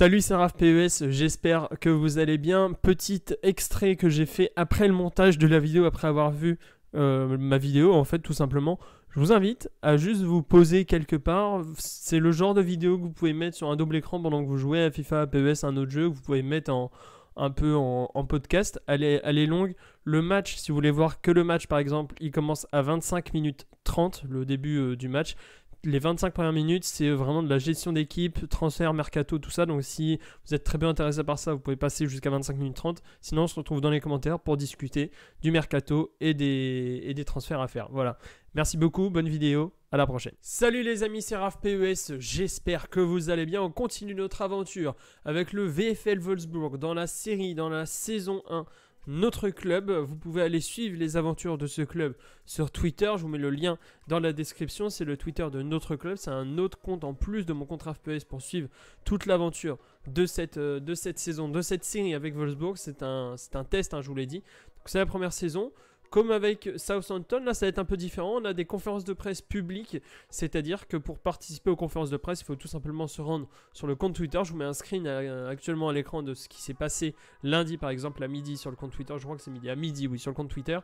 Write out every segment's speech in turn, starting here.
Salut, c'est PES, j'espère que vous allez bien. Petit extrait que j'ai fait après le montage de la vidéo, après avoir vu euh, ma vidéo, en fait, tout simplement. Je vous invite à juste vous poser quelque part. C'est le genre de vidéo que vous pouvez mettre sur un double écran pendant que vous jouez à FIFA, à PES, un autre jeu, vous pouvez mettre en, un peu en, podcast. Elle est, longue. Le match, si vous voulez voir que le match, par exemple, il commence à 25 minutes 30, le début euh, du match les 25 premières minutes, c'est vraiment de la gestion d'équipe, transfert, mercato, tout ça. Donc si vous êtes très bien intéressé par ça, vous pouvez passer jusqu'à 25 minutes 30. Sinon, on se retrouve dans les commentaires pour discuter du mercato et des, des transferts à faire. Voilà. Merci beaucoup, bonne vidéo, à la prochaine. Salut les amis, c'est Raph PES, j'espère que vous allez bien. On continue notre aventure avec le VFL Wolfsburg dans la série, dans la saison 1 notre club. Vous pouvez aller suivre les aventures de ce club sur Twitter. Je vous mets le lien dans la description. C'est le Twitter de notre club. C'est un autre compte en plus de mon compte RafPS pour suivre toute l'aventure de cette, euh, de cette saison, de cette série avec Wolfsburg. C'est un, test, hein, je vous l'ai dit. c'est la première saison. Comme avec Southampton, là ça va être un peu différent. On a des conférences de presse publiques, c'est-à-dire que pour participer aux conférences de presse, il faut tout simplement se rendre sur le compte Twitter. Je vous mets un screen euh, actuellement à l'écran de ce qui s'est passé lundi par exemple à midi sur le compte Twitter. Je crois que c'est midi à midi, oui, sur le compte Twitter.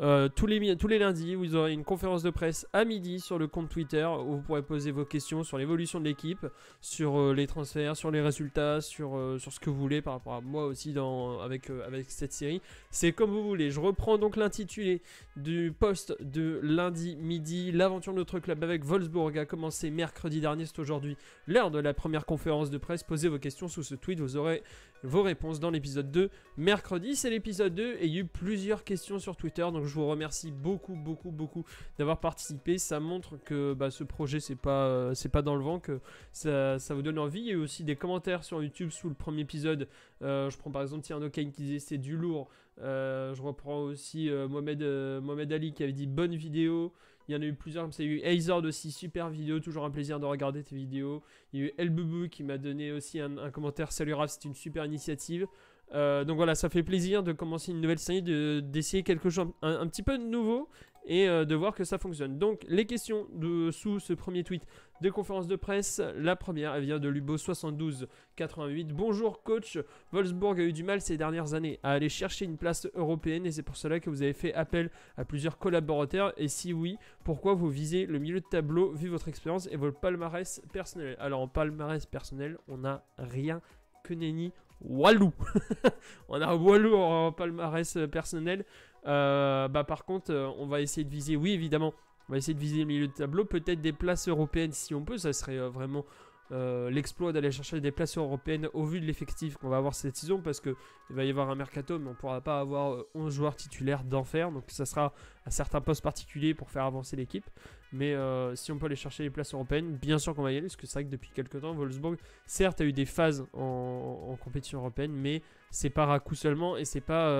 Euh, tous, les, tous les lundis vous aurez une conférence de presse à midi sur le compte Twitter où vous pourrez poser vos questions sur l'évolution de l'équipe, sur euh, les transferts, sur les résultats, sur, euh, sur ce que vous voulez par rapport à moi aussi dans, avec, avec cette série. C'est comme vous voulez. Je reprends donc l'intitulé du post de lundi midi. L'aventure de notre club avec Wolfsburg a commencé mercredi dernier. C'est aujourd'hui l'heure de la première conférence de presse. Posez vos questions sous ce tweet. Vous aurez vos réponses dans l'épisode 2. Mercredi, c'est l'épisode 2 et il y a eu plusieurs questions sur Twitter. Donc je vous remercie beaucoup, beaucoup, beaucoup d'avoir participé. Ça montre que bah, ce projet, c'est pas, euh, pas dans le vent, que ça, vous donne envie. Il y a eu aussi des commentaires sur YouTube sous le premier épisode. Euh, je prends par exemple Tierno Kane qui disait c'est du lourd. Euh, je reprends aussi Mohamed, Mohamed Ali qui avait dit bonne vidéo. Il y en a eu plusieurs comme ça. Il y a eu aussi, super vidéo. Toujours un plaisir de regarder tes vidéos. Il y a eu Elbubu qui m'a donné aussi un, commentaire. Salut Raph, c'est une super initiative. Euh, donc voilà, ça fait plaisir de commencer une nouvelle série, d'essayer quelque chose un, un, petit peu de nouveau et euh, de voir que ça fonctionne. Donc les questions de, sous ce premier tweet de conférence de presse, la première elle vient de Lubo7288. Bonjour coach, Wolfsburg a eu du mal ces dernières années à aller chercher une place européenne et c'est pour cela que vous avez fait appel à plusieurs collaborateurs et si oui, pourquoi vous visez le milieu de tableau vu votre expérience et votre palmarès personnel Alors en palmarès personnel, on n'a rien que Nenny Walou. on a Walou en palmarès personnel. Euh, bah par contre, euh, on va essayer de viser, oui évidemment, on va essayer de viser le milieu de tableau, peut-être des places européennes si on peut, ça serait euh, vraiment euh, l'exploit d'aller chercher des places européennes au vu de l'effectif qu'on va avoir cette saison parce qu'il va y avoir un mercato mais on pourra pas avoir 11 euh, joueurs titulaires d'enfer donc ça sera à certains postes particuliers pour faire avancer l'équipe mais euh, si on peut aller chercher les places européennes bien sûr qu'on va y aller parce que c'est vrai que depuis quelques temps Wolfsburg certes a eu des phases en, compétition européenne mais c'est pas à coup seulement et c'est pas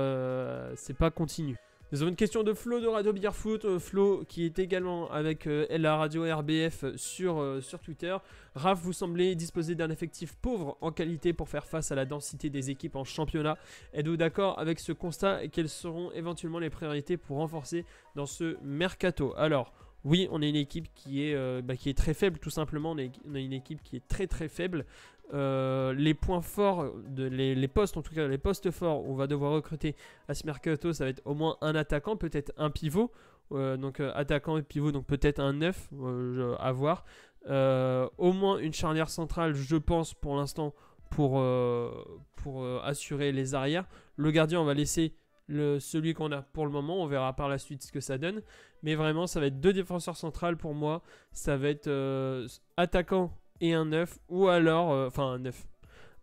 continu nous avons une question de Flo de Radio Beerfoot, euh, Flo qui est également avec euh, la radio RBF euh, sur, sur Twitter. Raph, vous semblez disposer d'un effectif pauvre en qualité pour faire face à la densité des équipes en championnat. Êtes-vous d'accord avec ce constat et quelles seront éventuellement les priorités pour renforcer dans ce mercato Alors oui, on est une équipe qui est, euh, bah, qui est très faible, tout simplement. On est, une équipe qui est très très faible. Euh, les points forts, de, les, postes, en tout cas les postes forts, on va devoir recruter à ce Ça va être au moins un attaquant, peut-être un pivot. Euh, donc attaquant et pivot, donc peut-être un 9 à voir. au moins une charnière centrale, je pense, pour l'instant, pour, pour assurer les arrières. Le gardien, on va laisser le, celui qu'on a pour le moment. On verra par la suite ce que ça donne. Mais vraiment, ça va être deux défenseurs centrales pour moi. Ça va être euh, attaquant et un 9. Ou alors, euh, enfin un 9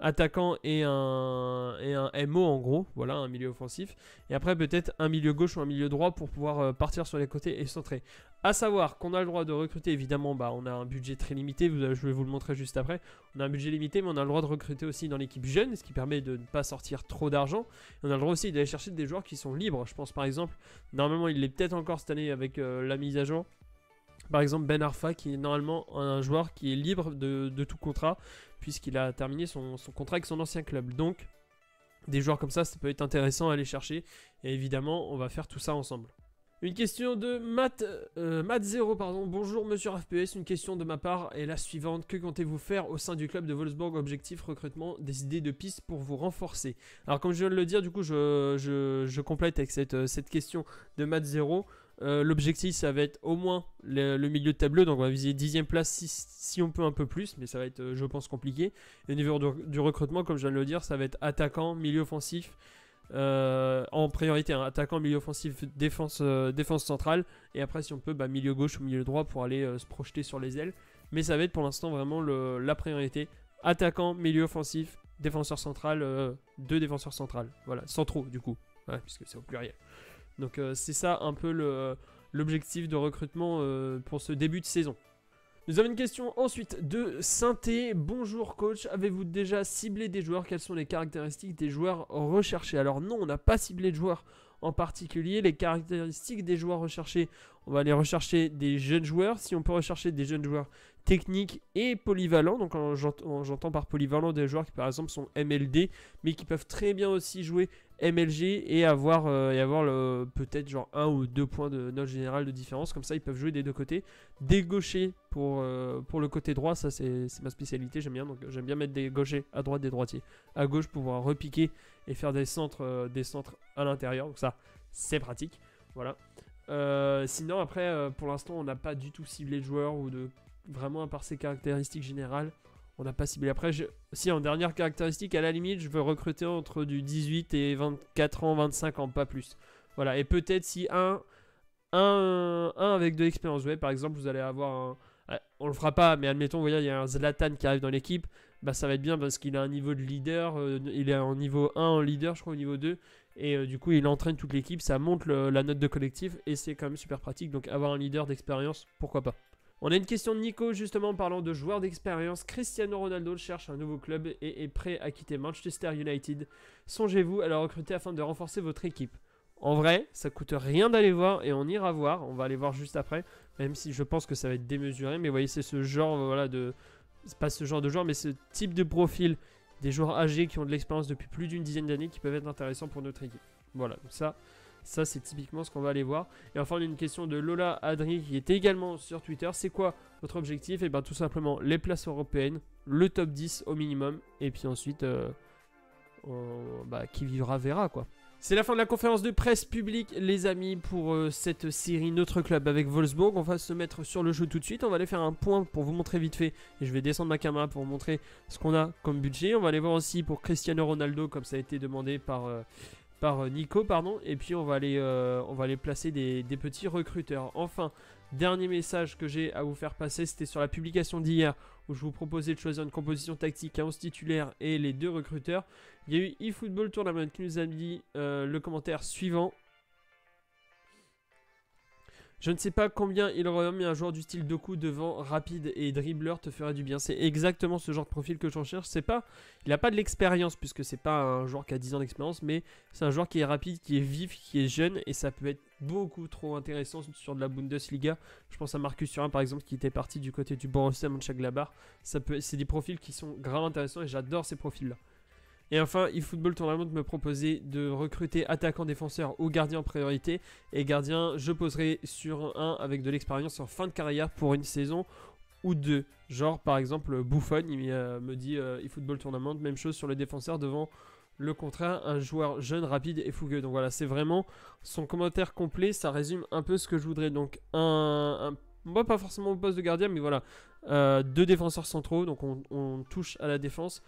attaquant et un, et un MO en gros, voilà, un milieu offensif. Et après peut-être un milieu gauche ou un milieu droit pour pouvoir euh, partir sur les côtés et centrer. A savoir qu'on a le droit de recruter, évidemment, bah, on a un budget très limité, euh, je vais vous le montrer juste après. On a un budget limité, mais on a le droit de recruter aussi dans l'équipe jeune, ce qui permet de ne pas sortir trop d'argent. On a le droit aussi d'aller chercher des joueurs qui sont libres. Je pense par exemple, normalement il l'est peut-être encore cette année avec euh, la mise à jour. Par exemple, Ben Arfa, qui est normalement un joueur qui est libre de, tout contrat, puisqu'il a terminé son, contrat avec son ancien club. Donc, des joueurs comme ça, ça peut être intéressant à aller chercher. Et évidemment, on va faire tout ça ensemble. Une question de Matt, euh, mat pardon. Bonjour Monsieur FPS, une question de ma part est la suivante. Que comptez-vous faire au sein du club de Wolfsburg Objectif recrutement, des idées de pistes pour vous renforcer Alors comme je viens de le dire, du coup je, complète avec euh, cette, question de Matt Zero. Euh, l'objectif, ça va être au moins le, milieu de tableau. Donc, on va viser 10 place si, on peut un peu plus, mais ça va être, euh, je pense, compliqué. Et au niveau du, recrutement, comme je viens de le dire, ça va être attaquant, milieu offensif. Euh, en priorité, hein, attaquant, milieu offensif, défense, défense centrale, et après si on peut, bah, milieu gauche ou milieu droit pour aller se projeter sur les ailes. Mais ça va être pour l'instant vraiment la priorité. Attaquant, milieu offensif, défenseur central, deux défenseurs centrales. Voilà, sans trop du coup, ouais, puisque c'est au pluriel. Donc euh, c'est ça un peu l'objectif de recrutement euh, pour ce début de saison. Nous avons une question ensuite de Synthé. Bonjour coach, avez-vous déjà ciblé des joueurs Quelles sont les caractéristiques des joueurs recherchés Alors non, on n'a pas ciblé de joueurs en particulier les caractéristiques des joueurs recherchés. On va aller rechercher des jeunes joueurs. Si on peut rechercher des jeunes joueurs techniques et polyvalents, donc j'entends par polyvalent des joueurs qui par exemple sont MLD, mais qui peuvent très bien aussi jouer MLG et avoir, euh, avoir peut-être genre un ou deux points de note générale de différence. Comme ça, ils peuvent jouer des deux côtés. Des gauchers pour, euh, pour le côté droit, ça c'est ma spécialité, j'aime bien. Donc j'aime bien mettre des gauchers à droite, des droitiers à gauche pour pouvoir repiquer et faire des centres, euh, des centres à l'intérieur. Donc ça, c'est pratique. Voilà. Euh, sinon, après, euh, pour l'instant, on n'a pas du tout ciblé de joueurs ou de vraiment à part ses caractéristiques générales. On n'a pas ciblé. Après, si en dernière caractéristique, à la limite, je veux recruter entre du 18 et 24 ans, 25 ans, pas plus. Voilà. Et peut-être si un, un, un avec deux l'expérience par exemple, vous allez avoir un, on le fera pas, mais admettons, vous voyez, il y a un Zlatan qui arrive dans l'équipe bah, ça va être bien parce qu'il a un niveau de leader, euh, il est en niveau 1 en leader, je crois, au niveau 2. Et euh, du coup, il entraîne toute l'équipe, ça monte la note de collectif et c'est quand même super pratique. Donc avoir un leader d'expérience, pourquoi pas. On a une question de Nico justement en parlant de joueurs d'expérience. Cristiano Ronaldo cherche un nouveau club et est prêt à quitter Manchester United. Songez-vous à le recruter afin de renforcer votre équipe. En vrai, ça coûte rien d'aller voir et on ira voir. On va aller voir juste après, même si je pense que ça va être démesuré. Mais vous voyez, c'est ce genre voilà, de, c'est pas ce genre de joueur, mais ce type de profil, des joueurs âgés qui ont de l'expérience depuis plus d'une dizaine d'années, qui peuvent être intéressants pour notre équipe. Voilà, donc ça, ça c'est typiquement ce qu'on va aller voir. Et enfin, on a une question de Lola Adri qui est également sur Twitter. C'est quoi votre objectif Et eh bien tout simplement les places européennes, le top 10 au minimum, et puis ensuite, euh, bah, qui vivra verra quoi. C'est la fin de la conférence de presse publique, les amis, pour euh, cette série Notre Club avec Wolfsburg. On va se mettre sur le jeu tout de suite. On va aller faire un point pour vous montrer vite fait. Et je vais descendre ma caméra pour vous montrer ce qu'on a comme budget. On va aller voir aussi pour Cristiano Ronaldo, comme ça a été demandé par, euh, par euh, Nico. pardon. Et puis on va aller, on va placer des, des petits recruteurs. Enfin, dernier message que j'ai à vous faire passer, c'était sur la publication d'hier je vous proposais de choisir une composition tactique à 11 titulaires et les deux recruteurs. Il y a eu eFootball Tournament qui nous a dit euh, le commentaire suivant. Je ne sais pas combien il aurait mis un joueur du style Doku devant, rapide et dribbleur te ferait du bien. C'est exactement ce genre de profil que j'en cherche. C'est pas, il n'a pas de l'expérience, puisque c'est pas un joueur qui a 10 ans d'expérience, mais c'est un joueur qui est rapide, qui est vif, qui est jeune, et ça peut être beaucoup trop intéressant sur de la Bundesliga. Je pense à Marcus Thuram par exemple qui était parti du côté du Borussia Mönchengladbach. Ça peut, c'est des profils qui sont grave intéressants et j'adore ces profils-là. Et enfin, eFootball Tournament me proposait de recruter attaquant défenseur ou gardien en priorité. Et gardien, je poserai sur un avec de l'expérience en fin de carrière pour une saison ou deux. Genre par exemple Bouffon, il euh, me dit euh, eFootball Tournament, même chose sur le défenseur devant le contraire, un joueur jeune, rapide et fougueux. Donc voilà, c'est vraiment son commentaire complet, ça résume un peu ce que je voudrais. Donc un, pas forcément au poste de gardien, mais voilà, euh, deux défenseurs centraux, donc on touche à la défense,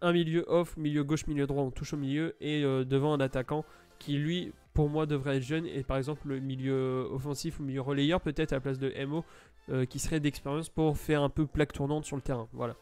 un milieu off, milieu gauche, milieu droit, on touche au milieu, et euh, devant un attaquant qui lui, pour moi, devrait être jeune, et par exemple le milieu offensif ou milieu relayeur peut-être à la place de MO, euh, qui serait d'expérience pour faire un peu plaque tournante sur le terrain. Voilà.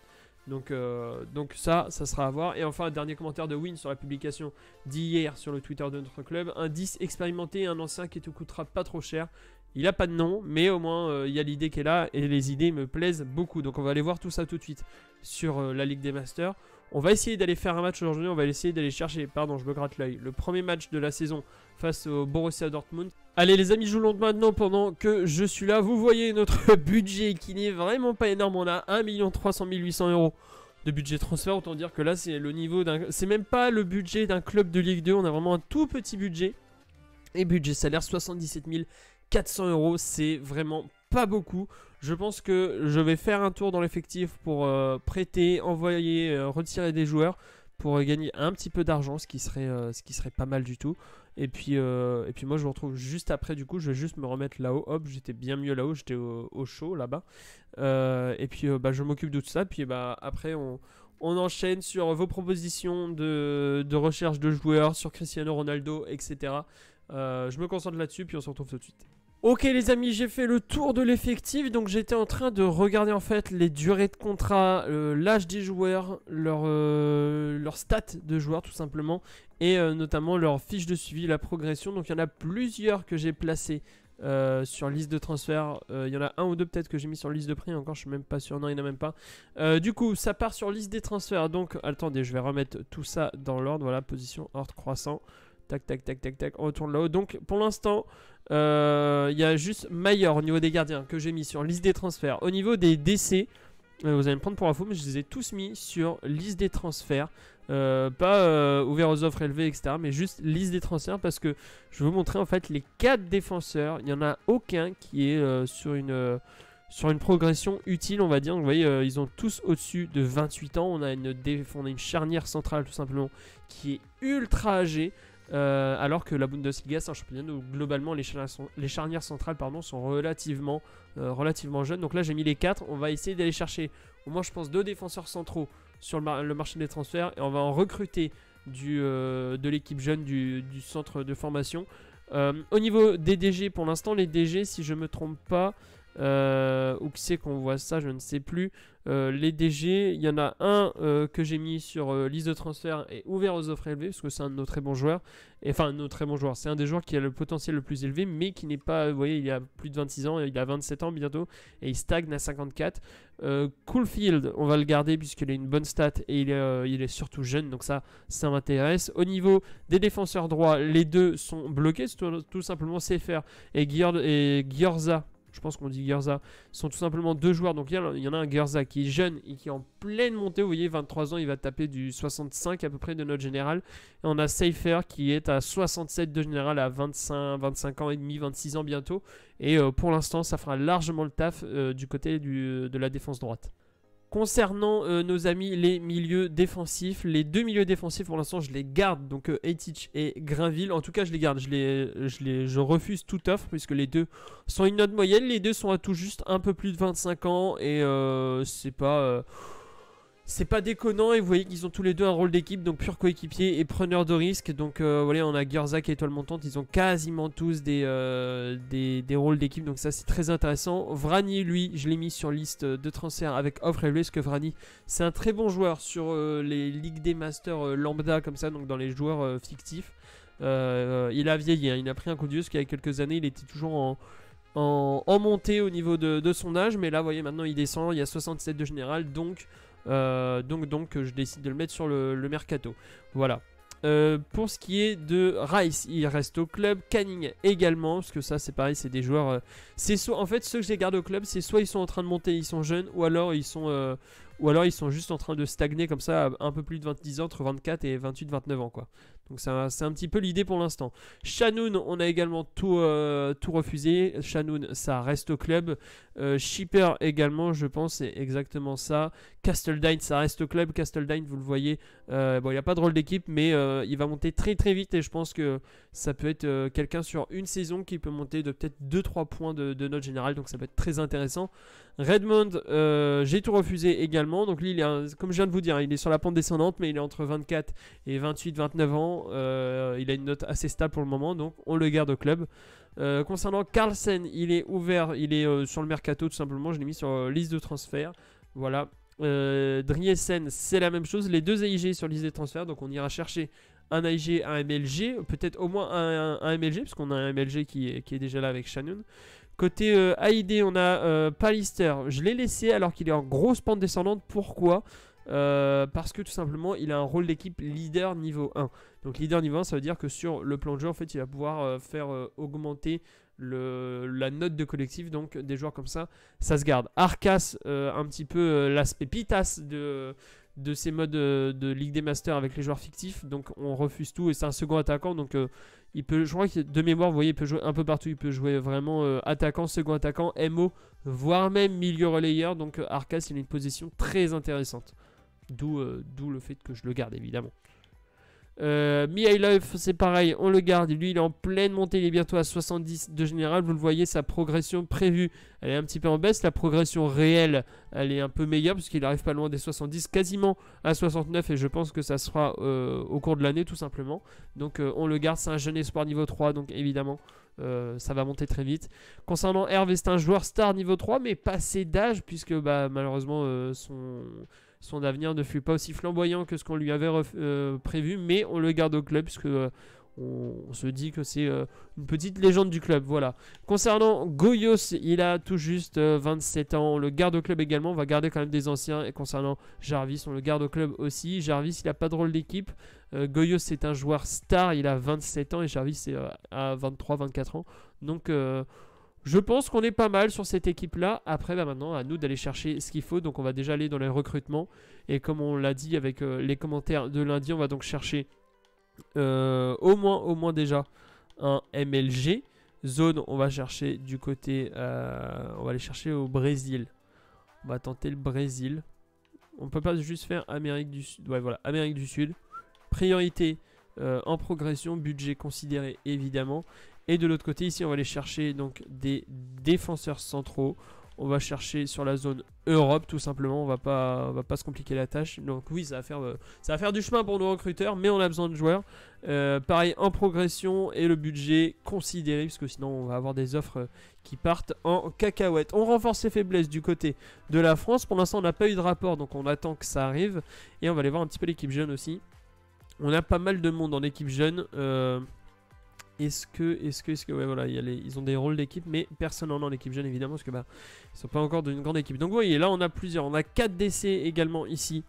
Donc, euh, donc ça, ça sera à voir. Et enfin, un dernier commentaire de Win sur la publication d'hier sur le Twitter de notre club. Un 10 expérimenté, un ancien qui te coûtera pas trop cher. Il n'a pas de nom, mais au moins il y a l'idée qui est là et les idées me plaisent beaucoup. Donc on va aller voir tout ça tout de suite sur la Ligue des Masters. On va essayer d'aller faire un match aujourd'hui, on va essayer d'aller chercher, pardon je me gratte l'œil, le premier match de la saison face au Borussia Dortmund. Allez les amis, je vous maintenant pendant que je suis là. Vous voyez notre budget qui n'est vraiment pas énorme, on a 1 300 800 euros de budget transfert. Autant dire que là c'est le niveau d'un... C'est même pas le budget d'un club de Ligue 2, on a vraiment un tout petit budget. Et budget salaire 77 400 euros, c'est vraiment pas beaucoup. Je pense que je vais faire un tour dans l'effectif pour euh, prêter, envoyer, euh, retirer des joueurs pour euh, gagner un petit peu d'argent, ce qui serait ce qui serait pas mal du tout. Et puis et puis moi je vous retrouve juste après du coup, je vais juste me remettre là-haut. Hop, j'étais bien mieux là-haut, j'étais au, au, chaud là-bas. et puis bah, je m'occupe de tout ça. Puis bah après on, enchaîne sur vos propositions de, de recherche de joueurs, sur Cristiano Ronaldo, etc. je me concentre là-dessus, puis on se retrouve tout de suite. Ok les amis, j'ai fait le tour de l'effectif, donc j'étais en train de regarder en fait les durées de contrat, euh, l'âge des joueurs, leur, stat euh, stats de joueurs tout simplement, et euh, notamment leur fiche de suivi, la progression. Donc il y en a plusieurs que j'ai placés sur liste de transfert. Il y en a un ou deux peut-être que j'ai mis sur liste de prix. Encore, je suis même pas sûr. Non, il n'y en a même pas. du coup, ça part sur liste des transferts. Donc, attendez, je vais remettre tout ça dans l'ordre. Voilà, position, ordre croissant. Tac, tac, tac, tac, tac. On retourne là-haut. Donc, pour l'instant, euh, il y a juste Maillard au niveau des gardiens que j'ai mis sur liste des transferts. Au niveau des décès, euh, vous allez me prendre pour info, mais je les ai tous mis sur liste des transferts. Euh, pas ouvert aux offres élevées, etc. Mais juste liste des transferts parce que je vais vous montrer en fait les 4 défenseurs. Il n'y en a aucun qui est sur une sur une progression utile, on va dire. Vous voyez, ils ont tous au-dessus de 28 ans. On a, une on a une charnière centrale, tout simplement, qui est ultra âgée. Euh, alors que la Bundesliga, c'est un championnat où globalement les charnières, centrales pardon, sont relativement, euh, relativement jeunes. Donc là, j'ai mis les 4. On va essayer d'aller chercher au moins, je pense, deux défenseurs centraux sur le, marché des transferts et on va en recruter euh, de l'équipe jeune du, centre de formation. au niveau des DG, pour l'instant, les DG, si je ne me trompe pas, euh, où c'est qu'on voit ça, je ne sais plus. Euh, les DG, il y en a un euh, que j'ai mis sur euh, liste de transfert et ouvert aux offres élevées, parce que c'est un de nos très bons joueurs. enfin, un très bons joueurs. C'est un des joueurs qui a le potentiel le plus élevé, mais qui n'est pas, vous voyez, il a plus de 26 ans, il a 27 ans bientôt, et il stagne à 54. Coolfield, on va le garder puisqu'il a une bonne stat et il est, surtout jeune, donc ça, ça m'intéresse. Au niveau des défenseurs droits, les deux sont bloqués, tout, tout simplement CFR et, et Giorza je pense qu'on dit Gerza, sont tout simplement deux joueurs. Donc il y, en a un Gerza qui est jeune et qui est en pleine montée. Vous voyez, 23 ans, il va taper du 65 à peu près de notre général. Et on a Seifer qui est à 67 de général à 25, 25 ans et demi, 26 ans bientôt. Et euh, pour l'instant, ça fera largement le taf euh, du côté de la défense droite. Concernant euh, nos amis les milieux défensifs, les deux milieux défensifs pour l'instant je les garde, donc euh, et Grinville. En tout cas je les garde, je, les, les, je refuse toute offre puisque les deux sont une note moyenne, les deux sont à tout juste un peu plus de 25 ans et euh, c'est pas c'est pas déconnant et vous voyez qu'ils ont tous les deux un rôle d'équipe, donc pur coéquipier et preneur de risque. Donc euh, voilà, on a Gerzak et Étoile Montante, ils ont quasiment tous euh, des, des, rôles d'équipe, donc ça c'est très intéressant. Vrani, lui, je l'ai mis sur liste de transfert avec offre et parce que Vrani, c'est un très bon joueur sur euh, les ligues des masters lambda comme ça, donc dans les joueurs fictifs. il a vieilli, hein, il a pris un coup de vieux, parce qu'il y a quelques années, il était toujours en... montée au niveau de, de, son âge, mais là, vous voyez, maintenant il descend, il y a 67 de général, donc euh, donc, donc je décide de le mettre sur le, mercato. Voilà. Euh, pour ce qui est de Rice, il reste au club. Canning également, parce que ça, c'est pareil, c'est des joueurs. Euh, c'est soit, en fait, ceux que j'ai gardé au club, c'est soit ils sont en train de monter, ils sont jeunes, ou alors ils sont, ou alors ils sont juste en train de stagner comme ça, un peu plus de 20 ans, entre 24 et 28-29 ans, quoi. Donc c'est un, petit peu l'idée pour l'instant. Shannon, on a également tout, euh, tout refusé. Shannon, ça reste au club. Euh, Shipper également, je pense, c'est exactement ça. Castledine, ça reste au club. Castledine, vous le voyez, euh, bon, il n'y a pas de rôle d'équipe, mais il va monter très très vite et je pense que ça peut être quelqu'un sur une saison qui peut monter de peut-être 2-3 points de, de note générale, donc ça peut être très intéressant. Redmond, euh, j'ai tout refusé également. Donc lui, il est comme je viens de vous dire, hein, il est sur la pente descendante, mais il est entre 24 et 28, 29 ans. Euh, il a une note assez stable pour le moment, donc on le garde au club. Euh, concernant Carlsen, il est ouvert, il est sur le mercato tout simplement. Je l'ai mis sur liste de transfert. Voilà. Driesen, c'est la même chose. Les deux AIG sur liste de transfert, donc on ira chercher un AIG, un MLG, peut-être au moins un, MLG, parce qu'on a un MLG qui est, qui est déjà là avec Shannon. Côté euh, AID, on a euh, Palister. Je l'ai laissé alors qu'il est en grosse pente descendante. Pourquoi euh, parce que tout simplement il a un rôle d'équipe leader niveau 1 donc leader niveau 1 ça veut dire que sur le plan de jeu en fait il va pouvoir faire augmenter la note de collectif donc des joueurs comme ça ça se garde Arcas un petit peu l'aspect pitas de, de ces modes de Ligue des Masters avec les joueurs fictifs donc on refuse tout et c'est un second attaquant donc il peut, je crois que de mémoire, vous voyez, il peut jouer un peu partout. Il peut jouer vraiment euh, attaquant, second attaquant, MO, voire même milieu relayeur. Donc euh, Arcas, il a une position très intéressante. D'où euh, le fait que je le garde, évidemment. Euh, Mihailov, c'est pareil, on le garde. Lui, il est en pleine montée, il est bientôt à 70 de général. Vous le voyez, sa progression prévue, elle est un petit peu en baisse. La progression réelle, elle est un peu meilleure, puisqu'il arrive pas loin des 70, quasiment à 69. Et je pense que ça sera euh, au cours de l'année, tout simplement. Donc, euh, on le garde. C'est un jeune espoir niveau 3, donc évidemment, euh, ça va monter très vite. Concernant Hervé, c'est un joueur star niveau 3, mais passé d'âge, puisque bah, malheureusement son... Son avenir ne fut pas aussi flamboyant que ce qu'on lui avait euh, prévu, mais on le garde au club puisqu'on euh, on, se dit que c'est euh, une petite légende du club. Voilà. Concernant Goyos, il a tout juste 27 ans. On le garde au club également. On va garder quand même des anciens. Et concernant Jarvis, on le garde au club aussi. Jarvis, il n'a pas de rôle d'équipe. Goyos, c'est un joueur star. Il a 27 ans et Jarvis c'est à 23-24 ans. Donc je pense qu'on est pas mal sur cette équipe-là. Après, bah, maintenant, à nous d'aller chercher ce qu'il faut. Donc, on va déjà aller dans les recrutements. Et comme on l'a dit avec euh, les commentaires de lundi, on va donc chercher euh, au, moins, au moins déjà un MLG. Zone, on va chercher du côté... Euh, on va aller chercher au Brésil. On va tenter le Brésil. On peut pas juste faire Amérique du Sud. Ouais, voilà, Amérique du Sud. Priorité en progression, budget considéré évidemment. Et de l'autre côté, ici, on va aller chercher donc des défenseurs centraux. On va chercher sur la zone Europe, tout simplement. On va pas, va pas se compliquer la tâche. Donc oui, ça va faire, euh, ça va faire du chemin pour nos recruteurs, mais on a besoin de joueurs. Euh, pareil en progression et le budget considéré, parce que sinon on va avoir des offres euh, qui partent en cacahuète. On renforce les faiblesses du côté de la France. Pour l'instant, on n'a pas eu de rapport, donc on attend que ça arrive. Et on va aller voir un petit peu l'équipe jeune aussi. On a pas mal de monde en équipe jeune. Euh, est-ce que, est-ce que, est-ce que, ouais, voilà, y ils ont des rôles d'équipe, mais personne en a en jeune, évidemment, parce que bah, ils sont pas encore d'une grande équipe. Donc, vous voyez, là, on a plusieurs. On a 4 décès également ici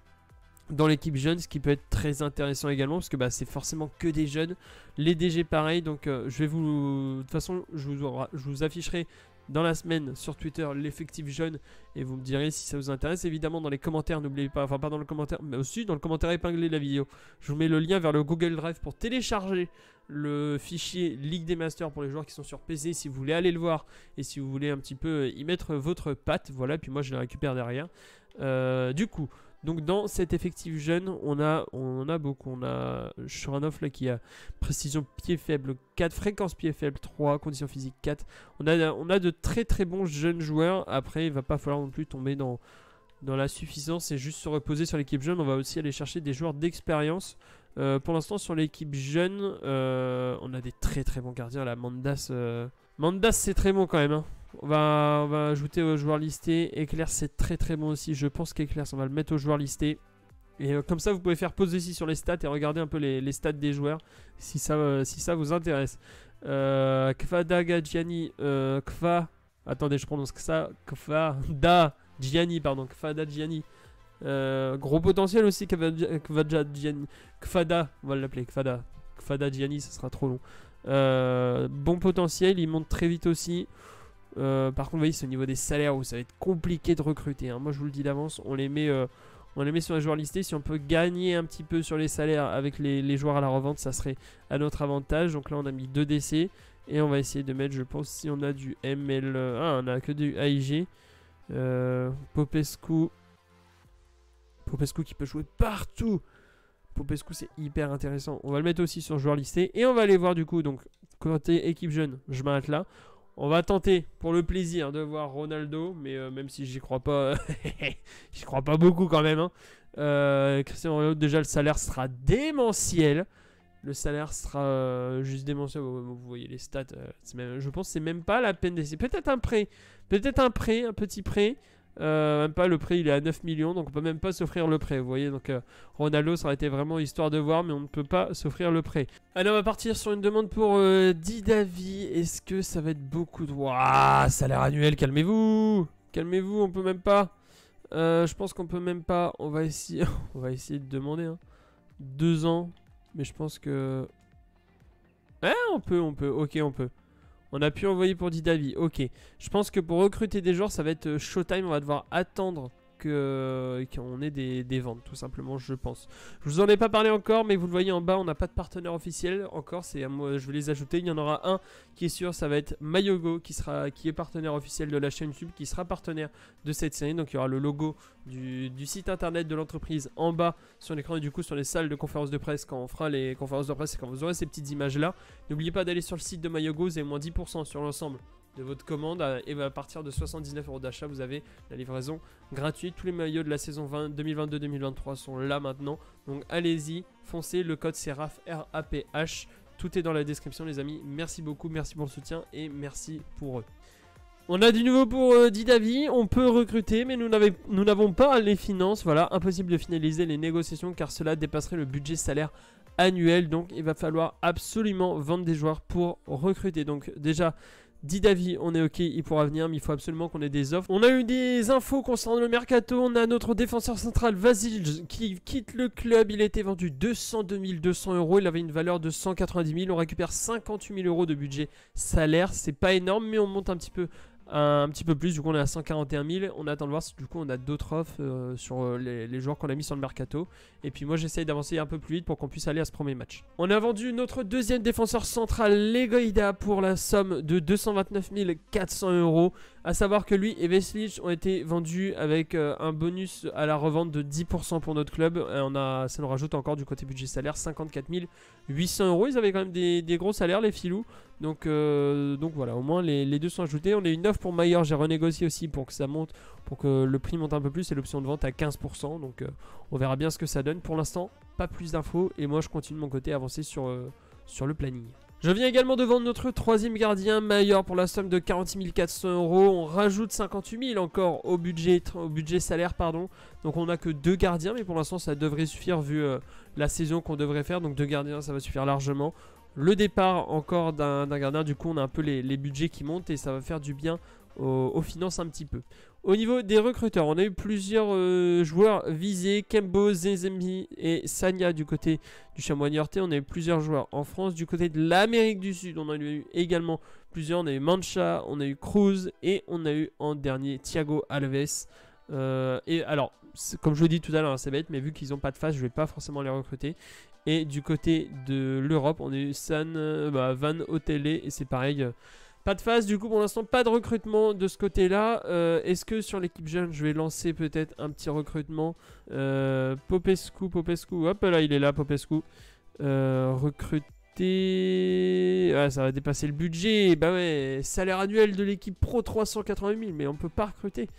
dans l'équipe jeune, ce qui peut être très intéressant également, parce que bah, c'est forcément que des jeunes. Les DG, pareil. Donc, euh, je vais vous. De toute façon, je vous, je vous afficherai dans la semaine sur Twitter l'effectif jeune et vous me direz si ça vous intéresse. Évidemment dans les commentaires, n'oubliez pas, enfin pas dans le commentaire, mais aussi dans le commentaire épinglé de la vidéo. Je vous mets le lien vers le Google Drive pour télécharger le fichier Ligue des Masters pour les joueurs qui sont sur PC si vous voulez aller le voir et si vous voulez un petit peu y mettre votre patte. Voilà, puis moi je le récupère derrière. Euh, du coup, donc dans cet effectif jeune, on a, on a beaucoup. On a Shuranov là qui a précision pied faible 4, fréquence pied faible 3, condition physique 4. On a, on a de très très bons jeunes joueurs. Après, il va pas falloir non plus tomber dans, dans la suffisance et juste se reposer sur l'équipe jeune. On va aussi aller chercher des joueurs d'expérience euh, pour l'instant, sur l'équipe jeune, euh, on a des très très bons gardiens. La Mandas, euh, Mandas c'est très bon quand même. Hein. On, va, on va ajouter aux joueurs listés. Éclair, c'est très très bon aussi. Je pense qu'Éclair, on va le mettre aux joueurs listés. Et comme ça, vous pouvez faire pause ici sur les stats et regarder un peu les, stats des joueurs si ça, si ça vous intéresse. Euh, Kvada Gianni, Kva. Attendez, je prononce ça. Kvada Gianni, pardon. Kvada Gianni. Euh, gros potentiel aussi, Kvada, on va l'appeler Kvada. Kvada Gianni, ça sera trop long. Euh, bon potentiel, il monte très vite aussi. Euh, par contre, vous voyez, c'est au niveau des salaires où ça va être compliqué de recruter. Hein. Moi, je vous le dis d'avance, on les met... on les met sur les joueurs listés. Si on peut gagner un petit peu sur les salaires avec les, les joueurs à la revente, ça serait à notre avantage. Donc là, on a mis 2 DC. Et on va essayer de mettre, je pense, si on a du ML... Ah, on a que du AIG. Popescu, Popescu qui peut jouer partout. Popescu, c'est hyper intéressant. On va le mettre aussi sur joueur listé. Et on va aller voir du coup, donc, côté équipe jeune, je m'arrête là. On va tenter, pour le plaisir, de voir Ronaldo, mais euh, même si j'y crois pas, j'y crois pas beaucoup quand même. Hein. Euh, Christian déjà, le salaire sera démentiel. Le salaire sera euh, juste démentiel. Vous voyez les stats. je pense que c'est même pas la peine d'essayer. Peut-être un prêt. Peut-être un prêt, un petit prêt. Euh, même pas, le prêt il est à 9 millions, donc on peut même pas s'offrir le prêt, vous voyez. Donc euh, Ronaldo, ça aurait été vraiment histoire de voir, mais on ne peut pas s'offrir le prêt. Allez, on va partir sur une demande pour euh, Didavi. Est-ce que ça va être beaucoup de... Waouh, salaire annuel, calmez-vous Calmez-vous, on peut même pas... je pense qu'on peut même pas... On va essayer, on va essayer de demander. Hein. Deux ans, mais je pense que... Ah, on peut, on peut, ok, on peut. On a pu envoyer pour Didavi. Ok. Je pense que pour recruter des joueurs, ça va être euh, showtime. On va devoir attendre euh, qu'on ait des, ventes, tout simplement, je pense. Je vous en ai pas parlé encore, mais vous le voyez en bas, on n'a pas de partenaire officiel encore. C'est moi, je vais les ajouter. Il y en aura un qui est sûr, ça va être Mayogo, qui sera, qui est partenaire officiel de la chaîne YouTube, qui sera partenaire de cette série. Donc il y aura le logo du, site internet de l'entreprise en bas sur l'écran et du coup sur les salles de conférences de presse quand on fera les conférences de presse et quand vous aurez ces petites images là. N'oubliez pas d'aller sur le site de Mayogo, vous avez moins 10% sur l'ensemble de votre commande. Et à partir de 79 euros d'achat, vous avez la livraison gratuite. Tous les maillots de la saison 2022-2023 sont là maintenant. Donc allez-y, foncez. Le code c'est RAPH. Tout est dans la description, les amis. Merci beaucoup, merci pour le soutien et merci pour eux. On a du nouveau pour euh, Didavi, on peut recruter mais nous n'avons pas les finances, voilà, impossible de finaliser les négociations car cela dépasserait le budget salaire annuel, donc il va falloir absolument vendre des joueurs pour recruter. Donc déjà, Dit Davy, on est ok, il pourra venir, mais il faut absolument qu'on ait des offres. On a eu des infos concernant le mercato. On a notre défenseur central, Vasil, qui quitte le club. Il a été vendu 202 200 euros. Il avait une valeur de 190 000. On récupère 58 000 euros de budget salaire. C'est pas énorme, mais on monte un petit peu un petit peu plus, du coup on est à 141 000. On attend de voir si du coup on a d'autres offres euh, sur euh, les, joueurs qu'on a mis sur le mercato. Et puis moi j'essaye d'avancer un peu plus vite pour qu'on puisse aller à ce premier match. On a vendu notre deuxième défenseur central, Legoida, pour la somme de 229 400 euros. A savoir que lui et Veslich ont été vendus avec euh, un bonus à la revente de 10% pour notre club. Et on a, ça nous rajoute encore du côté budget salaire 54 800 euros. Ils avaient quand même des, des gros salaires les filous. Donc, euh, donc voilà, au moins les, deux sont ajoutés. On est une offre pour Mayer, j'ai renégocié aussi pour que ça monte, pour que le prix monte un peu plus et l'option de vente à 15%. Donc euh, on verra bien ce que ça donne. Pour l'instant, pas plus d'infos et moi je continue de mon côté à avancer sur, euh, sur le planning. Je viens également de vendre notre troisième gardien, Mayer, pour la somme de 46 400 euros. On rajoute 58 000 encore au budget, au budget salaire. pardon. Donc on n'a que deux gardiens, mais pour l'instant ça devrait suffire vu la saison qu'on devrait faire. Donc deux gardiens, ça va suffire largement le départ encore d'un gardien. Du coup, on a un peu les, budgets qui montent et ça va faire du bien aux, finances un petit peu. Au niveau des recruteurs, on a eu plusieurs euh, joueurs visés, Kembo, Zezembi et Sanya du côté du Chamois On a eu plusieurs joueurs en France. Du côté de l'Amérique du Sud, on a eu également plusieurs. On a eu Mancha, on a eu Cruz et on a eu en dernier Thiago Alves. Euh, et alors, comme je le dis tout à l'heure, hein, c'est bête, mais vu qu'ils n'ont pas de face, je ne vais pas forcément les recruter. Et du côté de l'Europe, on est eu bah, Van Otele, et c'est pareil. Pas de phase, du coup, pour l'instant, pas de recrutement de ce côté-là. Euh, est-ce que sur l'équipe jeune, je vais lancer peut-être un petit recrutement euh, Popescu, Popescu, hop là, il est là, Popescu. Euh, recruter... Ah, ça va dépasser le budget. Bah ouais, salaire annuel de l'équipe pro 380 000, mais on peut pas recruter.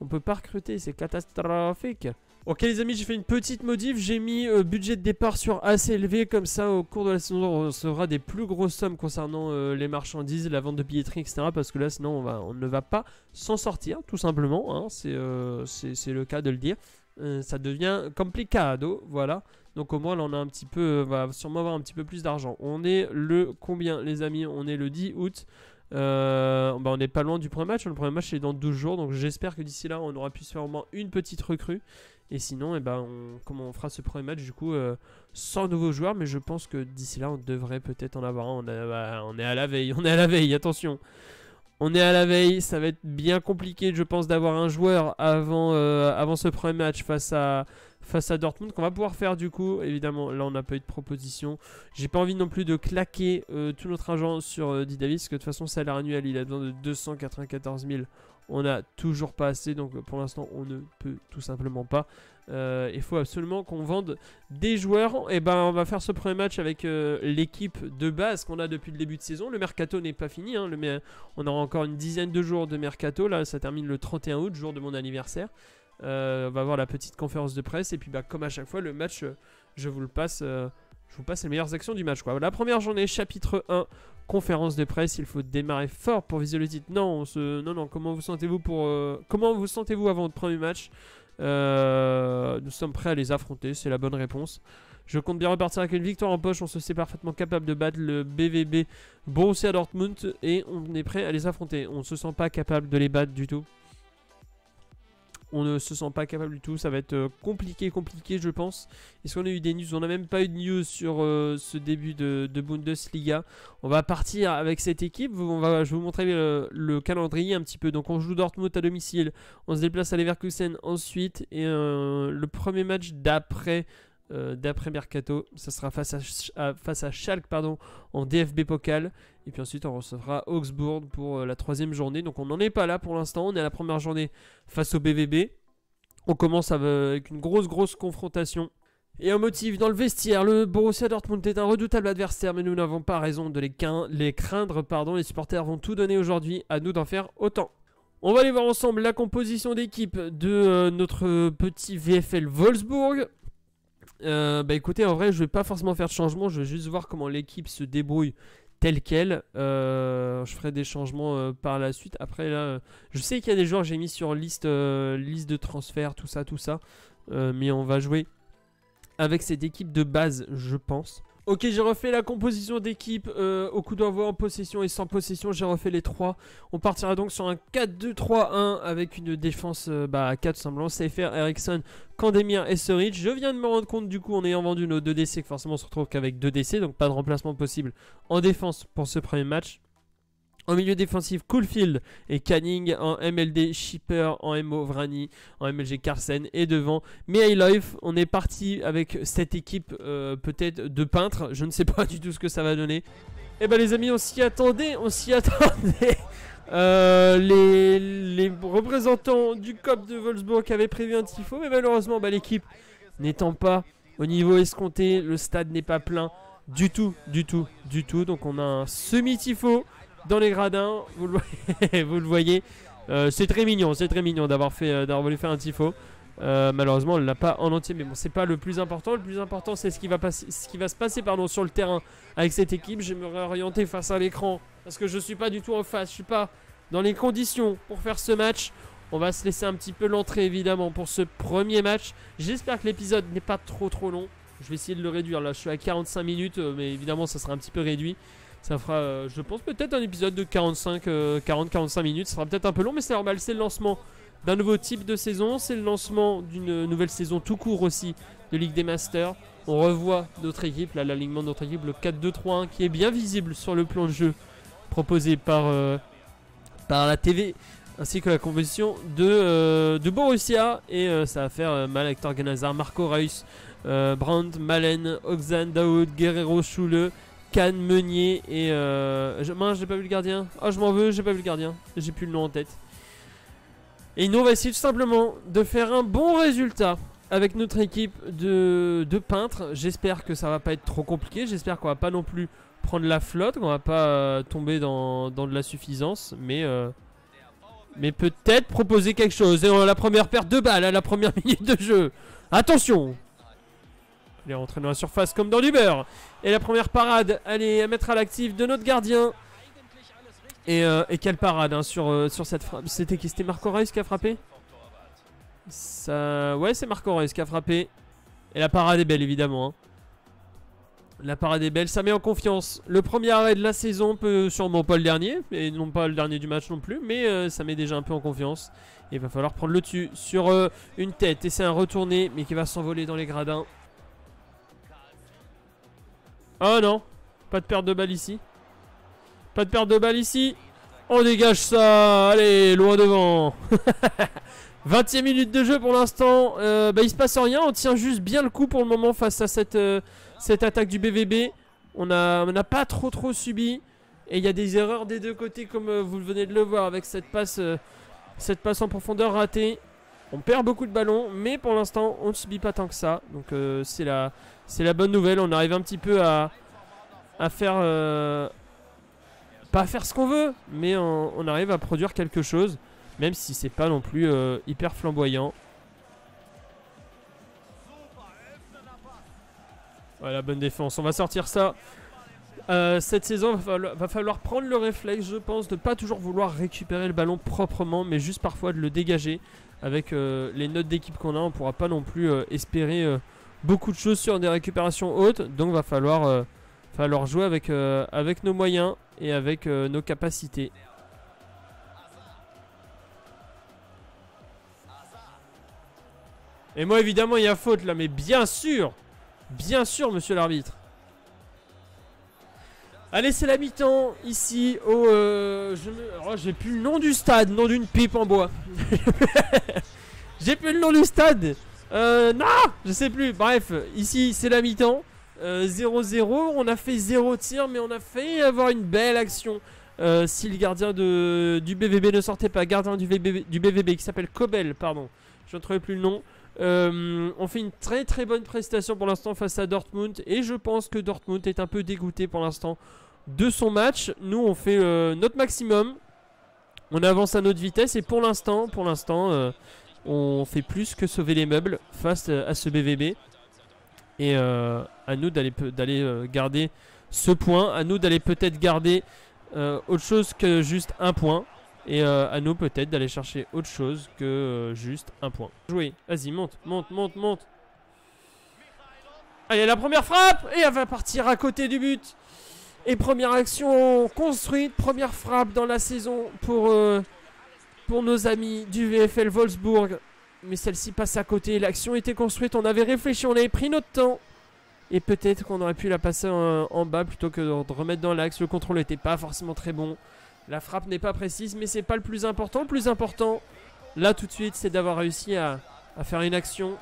On peut pas recruter, c'est catastrophique. Ok les amis, j'ai fait une petite modif, j'ai mis euh, budget de départ sur assez élevé, comme ça au cours de la saison on recevra des plus grosses sommes concernant euh, les marchandises, la vente de billetterie, etc. Parce que là sinon on, va, on ne va pas s'en sortir, tout simplement, hein. euh, c'est le cas de le dire. ça devient complicado, voilà. Donc au moins là on a un petit peu, va sûrement avoir un petit peu plus d'argent. On est le combien les amis On est le 10 août. Bah, on n'est pas loin du premier match. Le premier match est dans 12 jours. Donc j'espère que d'ici là, on aura pu se faire au moins une petite recrue. Et sinon, eh ben, on, on fera ce premier match du coup euh, sans nouveaux joueurs, mais je pense que d'ici là, on devrait peut-être en avoir un. On, bah, est à la veille, on est à la veille, attention. On est à la veille, ça va être bien compliqué, je pense, d'avoir un joueur avant, euh, avant ce premier match face à, face à Dortmund qu'on va pouvoir faire du coup. Évidemment, là on n'a pas eu de proposition. J'ai pas envie non plus de claquer euh, tout notre argent sur Didavis, parce que de toute façon, salaire annuel, il a besoin de 294 000 on n'a toujours pas assez, donc euh, pour l'instant on ne peut tout simplement pas. Euh, il faut absolument qu'on vende des joueurs. Et eh ben on va faire ce premier match avec euh, l'équipe de base qu'on a depuis le début de saison. Le mercato n'est pas fini, hein, on aura encore une dizaine de jours de mercato, là ça termine le 31 août, jour de mon anniversaire. on va avoir la petite conférence de presse et puis bah, comme à chaque fois le match je vous le passe je vous passe les meilleures actions du match. Quoi. La première journée, chapitre 1, conférence de presse. Il faut démarrer fort pour viser le titre. Non, on se... non, non. Comment vous sentez-vous pour euh, Comment vous sentez-vous avant votre premier match euh, Nous sommes prêts à les affronter. C'est la bonne réponse. Je compte bien repartir avec une victoire en poche. On se sait parfaitement capable de battre le BVB à Dortmund et on est prêt à les affronter. On ne se sent pas capable de les battre du tout on ne se sent pas capable du tout. Ça va être euh, compliqué, compliqué, je pense. Est-ce qu'on a eu des news On n'a même pas eu de news sur euh, ce début de, Bundesliga. On va partir avec cette équipe. On va, je vais vous montrer euh, le, calendrier un petit peu. Donc, on joue Dortmund à domicile. On se déplace à Leverkusen ensuite. Et le premier match d'après euh, d'après Mercato. Ça sera face à, face à Schalke pardon, en DFB Pokal. Et puis ensuite, on recevra Augsbourg pour euh, la troisième journée. Donc on n'en est pas là pour l'instant. On est à la première journée face au BVB. On commence avec une grosse, grosse confrontation. Et un motif dans le vestiaire, le Borussia Dortmund est un redoutable adversaire, mais nous n'avons pas raison de les, craindre. Pardon, les supporters vont tout donner aujourd'hui, à nous d'en faire autant. On va aller voir ensemble la composition d'équipe de euh, notre petit VFL Wolfsburg. Euh, bah écoutez, en vrai, je vais pas forcément faire de changement, je vais juste voir comment l'équipe se débrouille telle quelle. Euh, je ferai des changements euh, par la suite. Après, là, je sais qu'il y a des joueurs j'ai mis sur liste, liste de transfert, tout ça, tout ça. mais on va jouer avec cette équipe de base, je pense. Ok, j'ai refait la composition d'équipe euh, au coup d'envoi en possession et sans possession. J'ai refait les trois. On partira donc sur un 4-2-3-1 avec une défense euh, bah, à 4 semblant. CFR, Ericsson, Candemir et Serich. Je viens de me rendre compte du coup en ayant vendu nos 2 DC que forcément on se retrouve qu'avec 2 DC. Donc pas de remplacement possible en défense pour ce premier match. En milieu défensif, Coolfield et Canning. En MLD, Shipper. En MO, Vrani. En MLG, Carlsen. Et devant, E-Life, On est parti avec cette équipe euh, peut-être de peintres. Je ne sais pas du tout ce que ça va donner. Eh ben les amis, on s'y attendait, on s'y attendait. Euh, les, représentants du COP de Wolfsburg avaient prévu un tifo, mais malheureusement, bah, l'équipe n'étant pas au niveau escompté, le stade n'est pas plein du tout, du tout, du tout. Donc on a un semi-tifo dans les gradins. Vous le voyez. Euh, c'est très mignon, c'est très mignon d'avoir fait, euh, d'avoir voulu faire un tifo. Euh, malheureusement, on l'a pas en entier, mais bon, c'est pas le plus important. Le plus important, c'est ce qui va ce qui va se passer, sur le terrain avec cette équipe. Je me réorienter face à l'écran parce que je suis pas du tout en face, je suis pas dans les conditions pour faire ce match. On va se laisser un petit peu l'entrée évidemment pour ce premier match. J'espère que l'épisode n'est pas trop trop long. Je vais essayer de le réduire. Là, je suis à 45 minutes, mais évidemment, ça sera un petit peu réduit. Ça fera, euh, je pense, peut-être un épisode de 40-45 euh, minutes. Ça sera peut-être un peu long, mais c'est normal. C'est le lancement d'un nouveau type de saison. C'est le lancement d'une nouvelle saison tout court aussi de Ligue des Masters. On revoit notre équipe, là, l'alignement de notre équipe, le 4-2-3-1, qui est bien visible sur le plan de jeu proposé par, euh, par la TV, ainsi que la composition de, de Borussia. Et ça va faire mal avec Torgan Marco Reus, Brandt, Malen, Oxan, Daoud, Guerrero, Schule. Cannes, Meunier et... Euh, je... Mince, j'ai pas vu le gardien. Oh, je m'en veux, j'ai pas vu le gardien. J'ai plus le nom en tête. Et nous, on va essayer tout simplement de faire un bon résultat avec notre équipe de, peintres. J'espère que ça va pas être trop compliqué. J'espère qu'on va pas non plus prendre la flotte, qu'on va pas euh, tomber dans, de la suffisance. Mais... Euh, mais peut-être proposer quelque chose. Et on a la première perte de balles à la première minute de jeu. Attention il est rentré dans la surface comme dans l'Uber. Et la première parade, allez, à mettre à l'actif de notre gardien. Et, euh, quelle parade hein, euh, sur, cette frappe. C'était qui C'était Marco Reus qui a frappé Ça... Ouais, c'est Marco Reus qui a frappé. Et la parade est belle, évidemment. Hein. La parade est belle, ça met en confiance. Le premier arrêt de la saison, peut sûrement pas le dernier, et non pas le dernier du match non plus, mais euh, ça met déjà un peu en confiance. il va falloir prendre le dessus sur une tête, et c'est un retourné, mais qui va s'envoler dans les gradins. Ah non. Pas de perte de balle ici. Pas de perte de balle ici. On dégage ça. Allez, loin devant. 20 e minute de jeu pour l'instant. Euh, bah, il se passe rien. On tient juste bien le coup pour le moment face à cette, euh, cette attaque du BVB. On n'a pas trop trop subi. Et il y a des erreurs des deux côtés comme euh, vous venez de le voir avec cette passe, cette passe en profondeur ratée. On perd beaucoup de ballons, mais pour l'instant, on ne subit pas tant que ça. Donc c'est la, c'est la bonne nouvelle. On arrive un petit peu à, faire... Euh, pas à faire ce qu'on veut, mais on, arrive à produire quelque chose. Même si c'est pas non plus euh, hyper flamboyant. Voilà, bonne défense. On va sortir ça. Euh, cette saison, va falloir, va falloir, prendre le réflexe, je pense, de ne pas toujours vouloir récupérer le ballon proprement, mais juste parfois de le dégager. Avec les notes d'équipe qu'on a, on pourra pas non plus espérer beaucoup de choses sur des récupérations hautes, donc va falloir, euh, falloir jouer avec, euh, avec nos moyens et avec euh, nos capacités. Et moi évidemment il y a faute là, mais bien sûr Bien sûr monsieur l'arbitre Allez c'est la mi-temps ici au... Oh, j'ai plus le nom du stade, nom d'une pipe en bois J'ai plus le nom du stade euh, non Je sais plus. Bref, ici, c'est la mi-temps. 0-0. Euh, on a fait 0 tir, mais on a fait avoir une belle action. Euh, si le gardien du BVB ne sortait pas, gardien du, BVB qui s'appelle Kobel, pardon, je ne trouvais plus le nom. Euh, on fait une très très bonne prestation pour l'instant face à Dortmund et je pense que Dortmund est un peu dégoûté pour l'instant de son match. Nous on fait euh, notre maximum, on avance à notre vitesse et pour l'instant, pour l'instant, on fait plus que sauver les meubles face euh, à ce BVB. Et euh, à nous d'aller euh, garder ce point. À nous d'aller peut-être garder autre chose que juste un point. Et à nous peut-être d'aller chercher autre chose que juste un point. Jouer. Vas-y, monte, monte, monte, monte. Allez, la première frappe Et elle va partir à côté du but. Et première action construite. Première frappe dans la saison pour pour nos amis du VFL Wolfsburg. Mais celle-ci passe à côté. L'action était construite. On avait réfléchi. On avait pris notre temps. Et peut-être qu'on aurait pu la passer en, bas plutôt que de remettre dans l'axe. Le contrôle n'était pas forcément très bon. La frappe n'est pas précise, mais c'est pas le plus important. Le plus important, là tout de suite, c'est d'avoir réussi à, faire une action.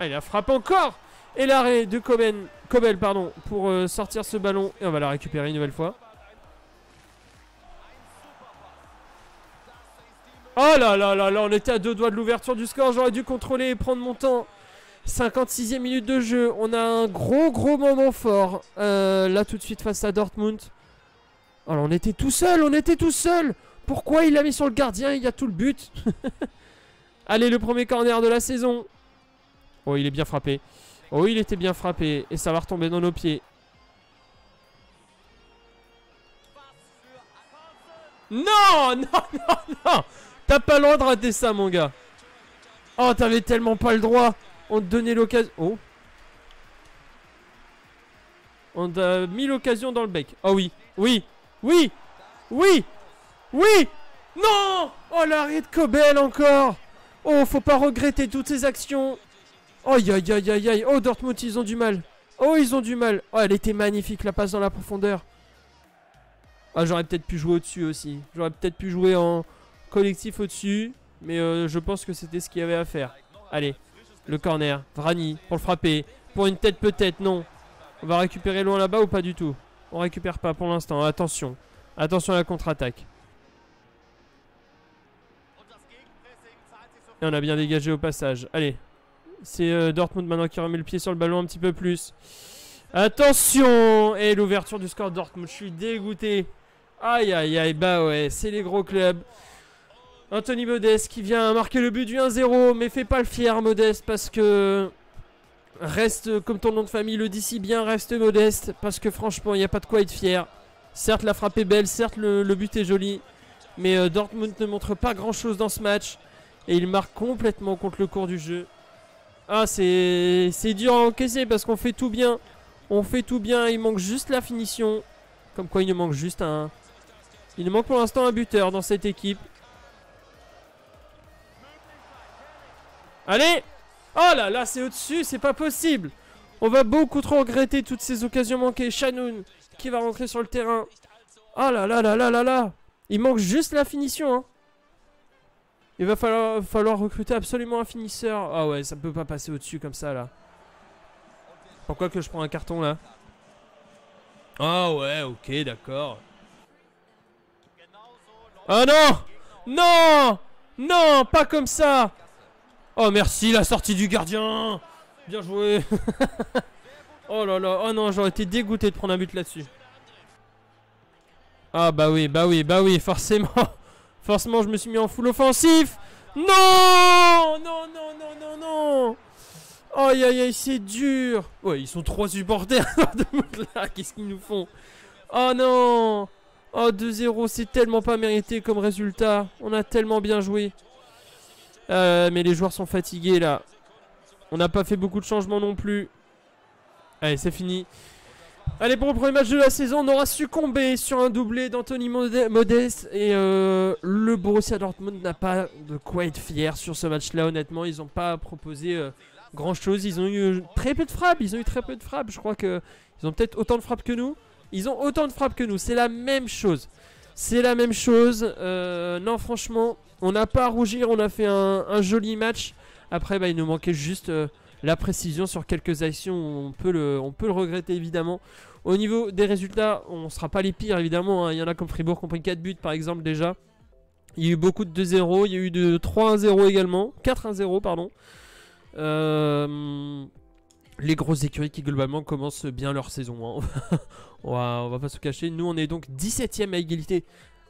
Ah, la frappe encore Et l'arrêt de Kobel, pour euh, sortir ce ballon. Et on va la récupérer une nouvelle fois. Oh là là là là, on était à deux doigts de l'ouverture du score, j'aurais dû contrôler et prendre mon temps. 56e minute de jeu, on a un gros gros moment fort. Euh, là tout de suite face à Dortmund. Alors on était tout seul, on était tout seul. Pourquoi il l'a mis sur le gardien Il y a tout le but. Allez, le premier corner de la saison. Oh, il est bien frappé. Oh, il était bien frappé. Et ça va retomber dans nos pieds. Non, non, non, non T'as pas le droit de rater ça, mon gars. Oh, t'avais tellement pas le droit. On te donnait l'occasion. Oh. On t'a mis l'occasion dans le bec. Oh oui. Oui. Oui. Oui. Oui. Non Oh, l'arrêt de Kobel encore. Oh, faut pas regretter toutes ces actions. Oh, aïe, aïe, aïe, aïe. Oh, Dortmund, ils ont du mal. Oh, ils ont du mal. Oh, elle était magnifique, la passe dans la profondeur. Ah, j'aurais peut-être pu jouer au-dessus aussi. J'aurais peut-être pu jouer en, collectif au-dessus. Mais euh, je pense que c'était ce qu'il y avait à faire. Allez, le corner. Vrani pour le frapper. Pour une tête peut-être, non. On va récupérer loin là-bas ou pas du tout On récupère pas pour l'instant, attention. Attention à la contre-attaque. Et on a bien dégagé au passage. Allez, c'est euh, Dortmund maintenant qui remet le pied sur le ballon un petit peu plus. Attention Et l'ouverture du score Dortmund, je suis dégoûté. Aïe aïe aïe, bah ouais, c'est les gros clubs. Anthony Modeste qui vient marquer le but du 1-0, mais fais pas le fier Modeste parce que reste comme ton nom de famille le dit si bien, reste modeste parce que franchement il n'y a pas de quoi être fier. Certes la frappe est belle, certes le, but est joli, mais euh, Dortmund ne montre pas grand chose dans ce match et il marque complètement contre le cours du jeu. Ah c'est dur à encaisser parce qu'on fait tout bien, on fait tout bien, il manque juste la finition. Comme quoi il nous manque juste un... Il nous manque pour l'instant un buteur dans cette équipe. Allez Oh là là, c'est au-dessus, c'est pas possible On va beaucoup trop regretter toutes ces occasions manquées. Shannon qui va rentrer sur le terrain. Oh là là là là là là Il manque juste la finition. Hein. Il va falloir, falloir recruter absolument un finisseur. Ah ouais, ça peut pas passer au-dessus comme ça là. Pourquoi que je prends un carton là Ah ouais, ok, d'accord. Ah non Non Non Pas comme ça Oh merci la sortie du gardien Bien joué Oh là là, oh non j'aurais été dégoûté de prendre un but là-dessus. Ah bah oui, bah oui, bah oui, forcément Forcément je me suis mis en full offensif Non Non, non, non, non, non Aïe aïe aïe c'est dur Ouais ils sont trois supporters de là, qu'est-ce qu'ils nous font Oh non Oh 2-0 c'est tellement pas mérité comme résultat On a tellement bien joué euh, mais les joueurs sont fatigués là. On n'a pas fait beaucoup de changements non plus. Allez, c'est fini. Allez, pour le premier match de la saison, on aura succombé sur un doublé d'Anthony Modeste. Et euh, le Borussia Dortmund n'a pas de quoi être fier sur ce match-là, honnêtement. Ils n'ont pas proposé euh, grand-chose. Ils ont eu très peu de frappes. Ils ont eu très peu de frappes. Je crois qu'ils ont peut-être autant de frappes que nous. Ils ont autant de frappes que nous. C'est la même chose. C'est la même chose. non, franchement, on n'a pas à rougir, on a fait un, joli match. Après, bah, il nous manquait juste euh, la précision sur quelques actions. On peut, le, on peut le regretter, évidemment. Au niveau des résultats, on ne sera pas les pires, évidemment. Hein. Il y en a comme Fribourg qui ont pris 4 buts, par exemple, déjà. Il y a eu beaucoup de 2-0. Il y a eu de 3 0 également. 4-1-0, pardon. Euh, les grosses écuries qui globalement commencent bien leur saison. Hein. on, va, va, pas se cacher. Nous on est donc 17ème à égalité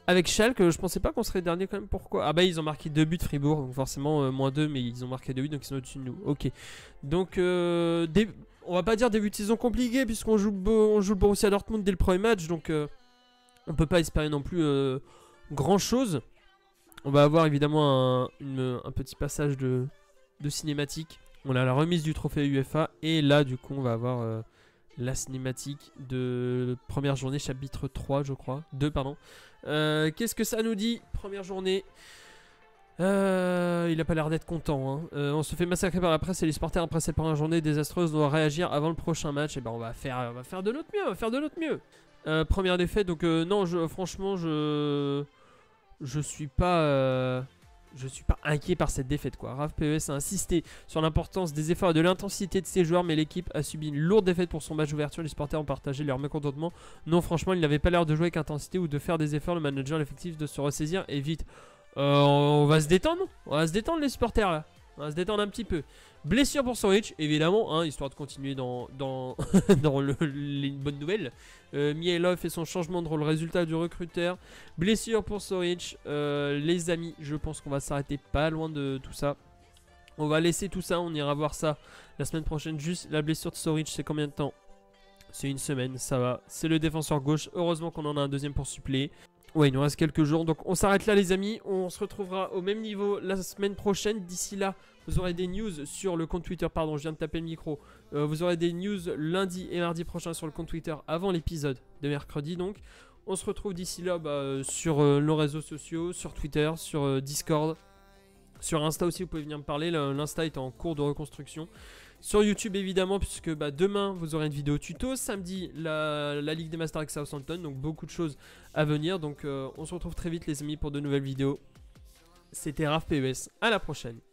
avec Schalke, je pensais pas qu'on serait dernier quand même. Pourquoi Ah bah ils ont marqué deux buts Fribourg, donc forcément euh, moins 2, mais ils ont marqué deux buts, donc ils sont au-dessus de nous. Ok. Donc euh, on va pas dire début de saison compliqué puisqu'on joue, on joue le Borussia Dortmund dès le premier match, donc euh, on peut pas espérer non plus euh, grand chose. On va avoir évidemment un, petit passage de, de, cinématique. On a la remise du trophée UEFA et là du coup on va avoir la cinématique de première journée, chapitre 3, je crois. 2, pardon. Euh, qu'est-ce que ça nous dit Première journée. Euh, il a pas l'air d'être content. Hein. Euh, on se fait massacrer par la presse et les supporters après cette première journée désastreuse doivent réagir avant le prochain match. Et eh ben on va faire, va faire de l'autre mieux, on va faire de l'autre mieux. première défaite, donc non, franchement, je, je suis pas je suis pas inquiet par cette défaite. Quoi. RAV PES a insisté sur l'importance des efforts et de l'intensité de ses joueurs, mais l'équipe a subi une lourde défaite pour son match d'ouverture. Les supporters ont partagé leur mécontentement. Non, franchement, il n'avait pas l'air de jouer avec intensité ou de faire des efforts. Le manager, l'effectif, de se ressaisir et vite. Euh, on va se détendre On va se détendre, les supporters, là. On va se détendre un petit peu. Blessure pour Sandwich, évidemment, hein, histoire de continuer dans, les bonnes nouvelles. Euh, et son changement de rôle, résultat du recruteur. Blessure pour Sandwich. Euh, les amis, je pense qu'on va s'arrêter pas loin de tout ça. On va laisser tout ça, on ira voir ça la semaine prochaine. Juste la blessure de Soric, c'est combien de temps C'est une semaine, ça va. C'est le défenseur gauche. Heureusement qu'on en a un deuxième pour suppléer. Ouais, il nous reste quelques jours. Donc on s'arrête là les amis. On se retrouvera au même niveau la semaine prochaine. D'ici là, vous aurez des news sur le compte Twitter. Pardon, je viens de taper le micro. Euh, vous aurez des news lundi et mardi prochain sur le compte Twitter avant l'épisode de mercredi. Donc on se retrouve d'ici là bah, sur euh, nos réseaux sociaux, sur Twitter, sur euh, Discord. Sur Insta aussi, vous pouvez venir me parler. L'Insta est en cours de reconstruction. Sur YouTube évidemment puisque bah, demain vous aurez une vidéo tuto, samedi la, Ligue des Masters avec Southampton, donc beaucoup de choses à venir. Donc euh, on se retrouve très vite les amis pour de nouvelles vidéos. C'était Raph PES, à la prochaine.